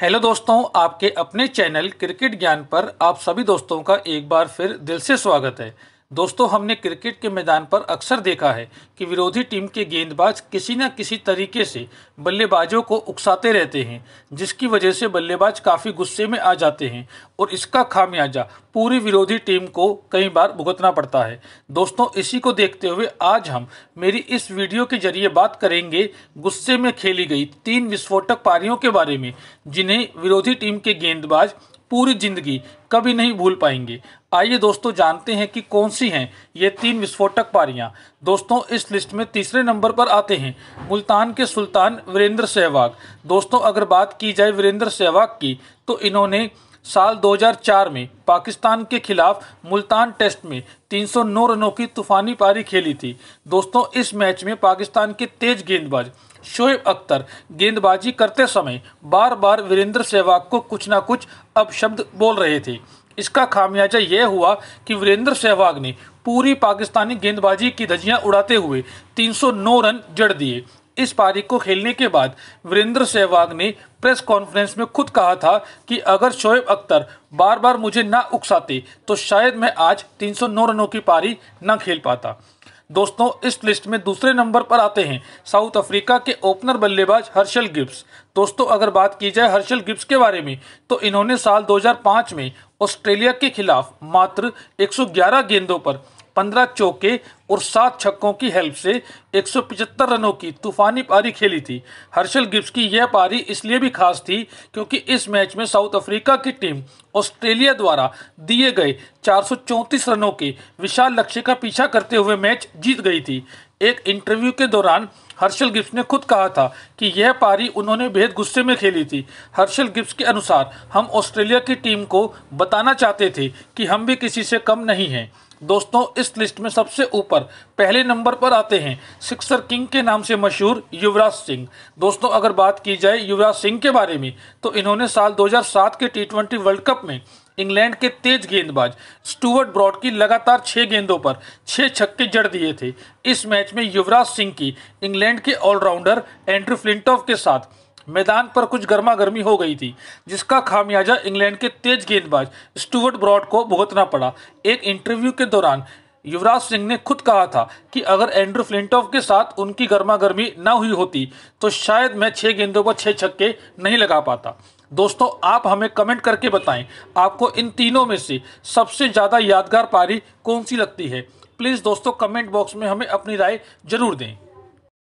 hello दोस्तों आपके अपने चैनल क्रिकेट ज्ञान पर आप सभी दोस्तों का एक बार फिर दिल से स्वागत है दोस्तों हमने क्रिकेट के मैदान पर अक्सर देखा है कि विरोधी टीम के गेंदबाज किसी न किसी तरीके से बल्लेबाजों को उकसाते रहते हैं जिसकी वजह से बल्लेबाज काफ़ी गुस्से में आ जाते हैं और इसका खामियाजा पूरी विरोधी टीम को कई बार भुगतना पड़ता है दोस्तों इसी को देखते हुए आज हम मेरी इस वीडियो के जरिए बात करेंगे गुस्से में खेली गई तीन विस्फोटक पारियों के बारे में जिन्हें विरोधी टीम के गेंदबाज पूरी जिंदगी कभी नहीं भूल पाएंगे आइए दोस्तों जानते हैं कि कौन सी हैं ये तीन विस्फोटक पारियां दोस्तों इस लिस्ट में तीसरे नंबर पर आते हैं मुल्तान के सुल्तान वीरेंद्र सहवाग दोस्तों अगर बात की जाए वीरेंद्र सहवाग की तो इन्होंने साल 2004 में पाकिस्तान के खिलाफ मुल्तान टेस्ट में 309 रनों की तूफानी पारी खेली थी दोस्तों इस मैच में पाकिस्तान के तेज गेंदबाज शोएब अख्तर गेंदबाजी करते समय बार बार वीरेंद्र सहवाग को कुछ ना कुछ अपशब्द बोल रहे थे इसका खामियाजा यह हुआ कि वीरेंद्र सहवाग ने पूरी पाकिस्तानी गेंदबाजी की धजियाँ उड़ाते हुए 309 रन जड़ दिए इस पारी को खेलने के बाद वीरेंद्र सहवाग ने प्रेस कॉन्फ्रेंस में खुद कहा था कि अगर शोएब अख्तर बार बार मुझे ना उकसाते तो शायद मैं आज 309 रनों की पारी न खेल पाता दोस्तों इस लिस्ट में दूसरे नंबर पर आते हैं साउथ अफ्रीका के ओपनर बल्लेबाज हर्षल गिब्स दोस्तों अगर बात की जाए हर्षल गिब्स के बारे में तो इन्होंने साल 2005 में ऑस्ट्रेलिया के खिलाफ मात्र 111 गेंदों पर 15 चौके और सात छक्कों की हेल्प से 175 रनों की तूफानी पारी खेली थी हर्षल गिब्स की यह पारी इसलिए भी खास थी क्योंकि इस मैच में साउथ अफ्रीका की टीम ऑस्ट्रेलिया द्वारा दिए गए 434 रनों के विशाल लक्ष्य का पीछा करते हुए मैच जीत गई थी एक इंटरव्यू के दौरान हर्षल गिब्स ने खुद कहा था कि यह पारी उन्होंने बेहद गुस्से में खेली थी हर्षल गिब्स के अनुसार हम ऑस्ट्रेलिया की टीम को बताना चाहते थे कि हम भी किसी से कम नहीं हैं दोस्तों इस लिस्ट में सबसे ऊपर पर पहले नंबर पर आते हैं सिक्सर किंग के नाम से मशहूर युवराज सिंह दोस्तों अगर बात की जाए युवराज सिंह के बारे में तो इन्होंने साल 2007 के टी वर्ल्ड कप में इंग्लैंड के तेज गेंदबाज स्टुअर्ट ब्रॉड की लगातार छः गेंदों पर छः छक्के जड़ दिए थे इस मैच में युवराज सिंह की इंग्लैंड के ऑलराउंडर एंड्रू फ्लिंटॉफ के साथ मैदान पर कुछ गर्मा गर्मी हो गई थी जिसका खामियाजा इंग्लैंड के तेज गेंदबाज स्टुअर्ट ब्रॉड को भुगतना पड़ा एक इंटरव्यू के दौरान युवराज सिंह ने खुद कहा था कि अगर एंड्रू फ्लिंटॉफ के साथ उनकी गर्मा गर्मी ना हुई होती तो शायद मैं छः गेंदों पर छः छक्के नहीं लगा पाता दोस्तों आप हमें कमेंट करके बताएं आपको इन तीनों में से सबसे ज़्यादा यादगार पारी कौन सी लगती है प्लीज़ दोस्तों कमेंट बॉक्स में हमें अपनी राय ज़रूर दें